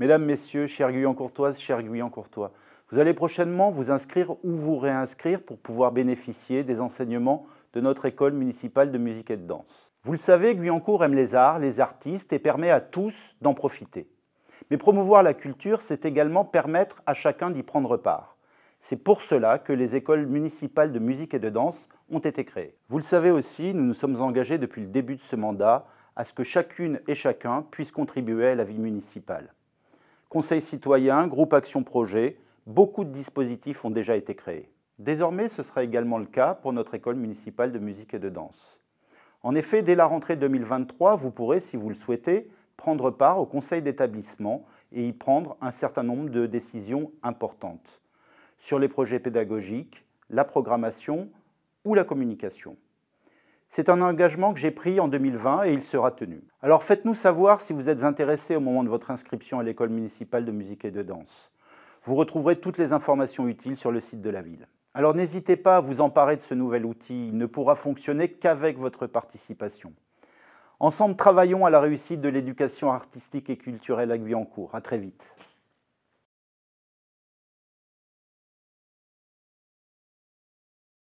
Mesdames, Messieurs, chers Guyancourtoises, chers Guyancourtois, vous allez prochainement vous inscrire ou vous réinscrire pour pouvoir bénéficier des enseignements de notre école municipale de musique et de danse. Vous le savez, Guyancourt aime les arts, les artistes et permet à tous d'en profiter. Mais promouvoir la culture, c'est également permettre à chacun d'y prendre part. C'est pour cela que les écoles municipales de musique et de danse ont été créées. Vous le savez aussi, nous nous sommes engagés depuis le début de ce mandat à ce que chacune et chacun puisse contribuer à la vie municipale. Conseil citoyen, groupe Action Projet, beaucoup de dispositifs ont déjà été créés. Désormais, ce sera également le cas pour notre école municipale de musique et de danse. En effet, dès la rentrée 2023, vous pourrez, si vous le souhaitez, prendre part au conseil d'établissement et y prendre un certain nombre de décisions importantes sur les projets pédagogiques, la programmation ou la communication. C'est un engagement que j'ai pris en 2020 et il sera tenu. Alors faites-nous savoir si vous êtes intéressé au moment de votre inscription à l'école municipale de musique et de danse. Vous retrouverez toutes les informations utiles sur le site de la ville. Alors n'hésitez pas à vous emparer de ce nouvel outil, il ne pourra fonctionner qu'avec votre participation. Ensemble, travaillons à la réussite de l'éducation artistique et culturelle à Guyancourt. À très vite.